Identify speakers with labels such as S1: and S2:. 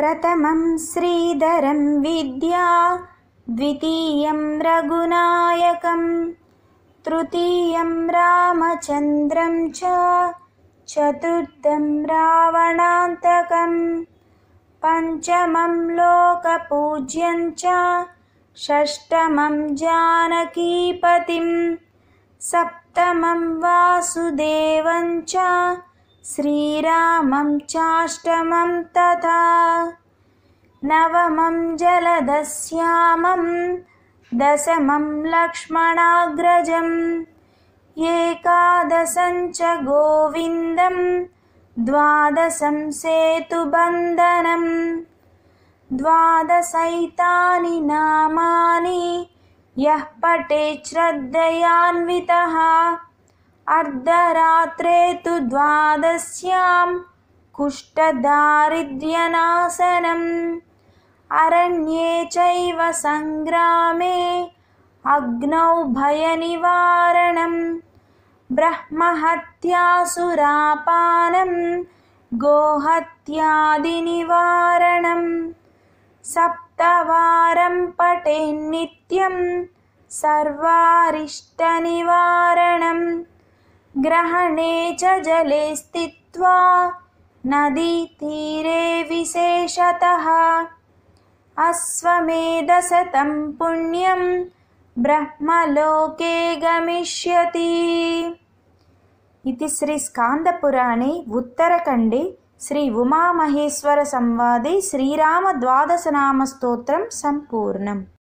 S1: प्रथमं श्रीधरं विद्या द्वितीयं रघुनायकं तृतीयं रामचन्द्रं च चतुर्थं रावणान्तकं पञ्चमं लोकपूज्यं च षष्ठमं जानकीपतिं सप्तमं वासुदेवं च श्रीरामं चाष्टमं तथा नवमं जलदस्यामं, दशमं लक्ष्मणाग्रजम् एकादशं च गोविन्दं द्वादशं सेतुबन्धनं द्वादशैतानि नामानि यः श्रद्धयान्वितः अर्धरात्रे तु द्वादश्यां कुष्ठदारिद्र्यनाशनम् अरण्ये चैव सङ्ग्रामे भयनिवारणं ब्रह्महत्यासुरापानं गोहत्यादिनिवारणं सप्तवारं पटेन्नित्यं सर्वारिष्टनिवारणम् ग्रहणे च जले स्थित्वा नदीतीरे विशेषतः अश्वमेधशतं पुण्यं ब्रह्मलोके गमिष्यति इति श्रीस्कान्दपुराणे उत्तरखण्डे श्री उमामहेश्वरसंवादे श्रीरामद्वादशनामस्तोत्रं सम्पूर्णम्